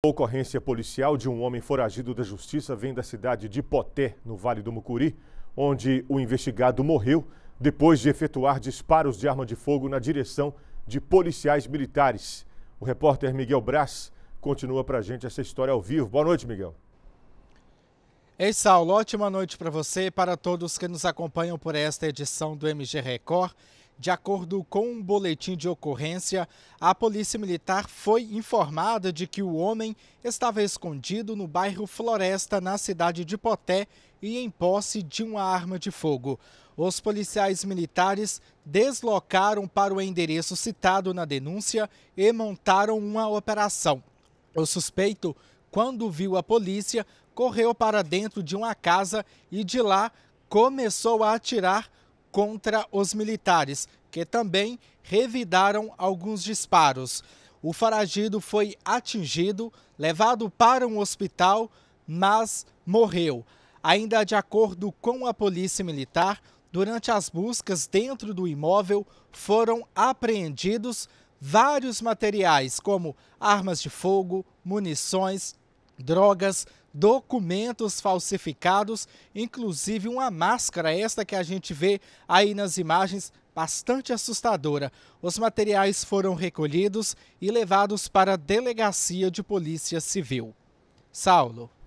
A ocorrência policial de um homem foragido da justiça vem da cidade de Poté, no Vale do Mucuri, onde o investigado morreu depois de efetuar disparos de arma de fogo na direção de policiais militares. O repórter Miguel Braz continua para a gente essa história ao vivo. Boa noite, Miguel. Ei, Saulo, ótima noite para você e para todos que nos acompanham por esta edição do MG Record. De acordo com um boletim de ocorrência, a Polícia Militar foi informada de que o homem estava escondido no bairro Floresta, na cidade de Poté, e em posse de uma arma de fogo. Os policiais militares deslocaram para o endereço citado na denúncia e montaram uma operação. O suspeito, quando viu a polícia, correu para dentro de uma casa e de lá começou a atirar contra os militares, que também revidaram alguns disparos. O foragido foi atingido, levado para um hospital, mas morreu. Ainda de acordo com a Polícia Militar, durante as buscas dentro do imóvel foram apreendidos vários materiais, como armas de fogo, munições, drogas, documentos falsificados, inclusive uma máscara, esta que a gente vê aí nas imagens, bastante assustadora. Os materiais foram recolhidos e levados para a delegacia de polícia civil. Saulo.